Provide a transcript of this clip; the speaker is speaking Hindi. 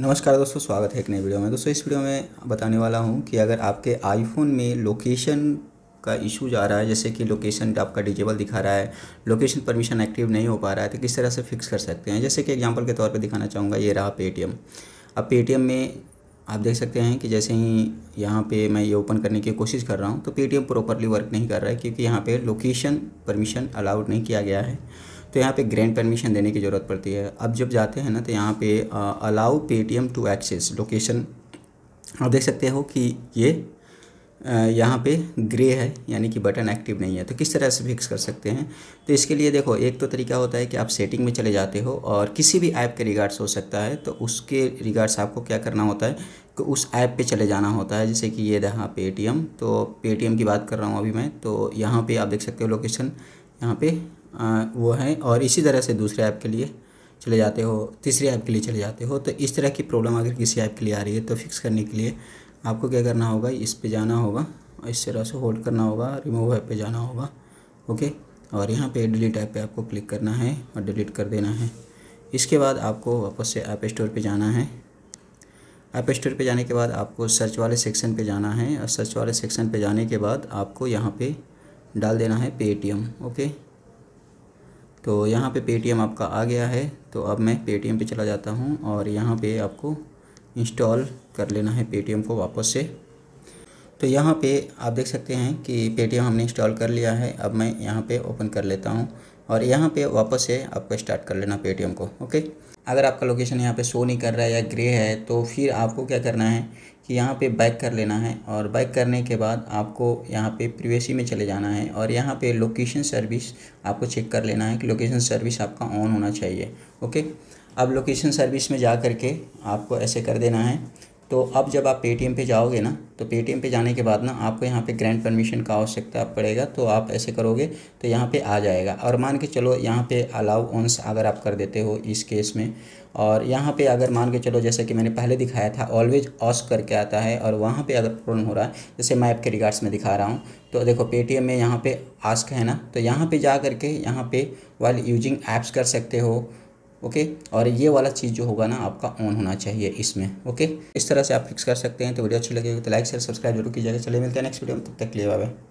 नमस्कार दोस्तों स्वागत है एक नई वीडियो में दोस्तों इस वीडियो में बताने वाला हूँ कि अगर आपके आईफोन में लोकेशन का इशू जा रहा है जैसे कि लोकेशन आपका डिजेबल दिखा रहा है लोकेशन परमिशन एक्टिव नहीं हो पा रहा है तो किस तरह से फिक्स कर सकते हैं जैसे कि एग्जाम्पल के तौर पर दिखाना चाहूँगा ये रहा पेटीएम अब पेटीएम में आप देख सकते हैं कि जैसे ही यहाँ पे मैं ये ओपन करने की कोशिश कर रहा हूँ तो पेटीएम प्रॉपरली वर्क नहीं कर रहा है क्योंकि यहाँ पे लोकेशन परमिशन अलाउड नहीं किया गया है तो यहाँ पे ग्रैंड परमिशन देने की ज़रूरत पड़ती है अब जब जाते हैं ना तो यहाँ पे allow Paytm to access location आप देख सकते हो कि ये यहाँ पे ग्रे है यानी कि बटन एक्टिव नहीं है तो किस तरह से फिक्स कर सकते हैं तो इसके लिए देखो एक तो तरीका होता है कि आप सेटिंग में चले जाते हो और किसी भी ऐप के रिगार्ड्स हो सकता है तो उसके रिगार्ड्स आपको क्या करना होता है कि उस ऐप पे चले जाना होता है जैसे कि ये रहा पे तो पे की बात कर रहा हूँ अभी मैं तो यहाँ पर आप देख सकते हो लोकेशन यहाँ पर वो हैं और इसी तरह से दूसरे ऐप के लिए चले जाते हो तीसरे ऐप के लिए चले जाते हो तो इस तरह की प्रॉब्लम अगर किसी ऐप के लिए आ रही है तो फिक्स करने के लिए आपको क्या करना होगा इस पर जाना होगा और इस तरह से होल्ड करना होगा रिमूव ऐप पे जाना होगा ओके और यहाँ पे डिलीट ऐप पे आपको क्लिक करना है और डिलीट कर देना है इसके बाद आपको वापस से ऐप स्टोर पर जाना है ऐप स्टोर पे जाने के बाद आपको सर्च वाले सेक्शन पे जाना है और सर्च वाले सेक्शन पे जाने के बाद आपको यहाँ पे डाल देना है पेटीएम ओके तो यहाँ पे पेटीएम आपका आ गया है तो अब मैं पेटीएम पे चला जाता हूँ और यहाँ पे आपको इंस्टॉल कर लेना है पेटीएम को वापस से तो यहाँ पे आप देख सकते हैं कि पेटीएम हमने इंस्टॉल कर लिया है अब मैं यहाँ पे ओपन कर लेता हूँ और यहाँ पे वापस से आपको स्टार्ट कर लेना पेटीएम को ओके अगर आपका लोकेशन यहाँ पे शो नहीं कर रहा है या ग्रे है तो फिर आपको क्या करना है कि यहाँ पे बैक कर लेना है और बैक करने के बाद आपको यहाँ पे प्रिवेसी में चले जाना है और यहाँ पे लोकेशन सर्विस आपको चेक कर लेना है कि लोकेशन सर्विस आपका ऑन होना चाहिए ओके अब लोकेशन सर्विस में जा कर के आपको ऐसे कर देना है तो अब जब आप पेटीएम पे जाओगे ना तो पेटीएम पे जाने के बाद ना आपको यहाँ पे ग्रैंड परमिशन का आवश्यकता पड़ेगा तो आप ऐसे करोगे तो यहाँ पे आ जाएगा और मान के चलो यहाँ पे अलाउ ऑन्स अगर आप कर देते हो इस केस में और यहाँ पे अगर मान के चलो जैसे कि मैंने पहले दिखाया था ऑलवेज ऑस करके आता है और वहाँ पे अगर प्रॉब्लम हो रहा है जैसे मैं आपके रिगार्ड्स में दिखा रहा हूँ तो देखो पेटीएम में यहाँ पे आस्क है ना तो यहाँ पे जा करके यहाँ पे वाइल यूजिंग ऐप्स कर सकते हो ओके और ये वाला चीज़ जो होगा ना आपका ऑन होना चाहिए इसमें ओके इस तरह से आप फिक्स कर सकते हैं तो वीडियो अच्छी लगेगी तो लाइक शेयर सब्सक्राइब जरूर कीजिएगा चलिए मिलते हैं नेक्स्ट वीडियो में तब तक लिए बाय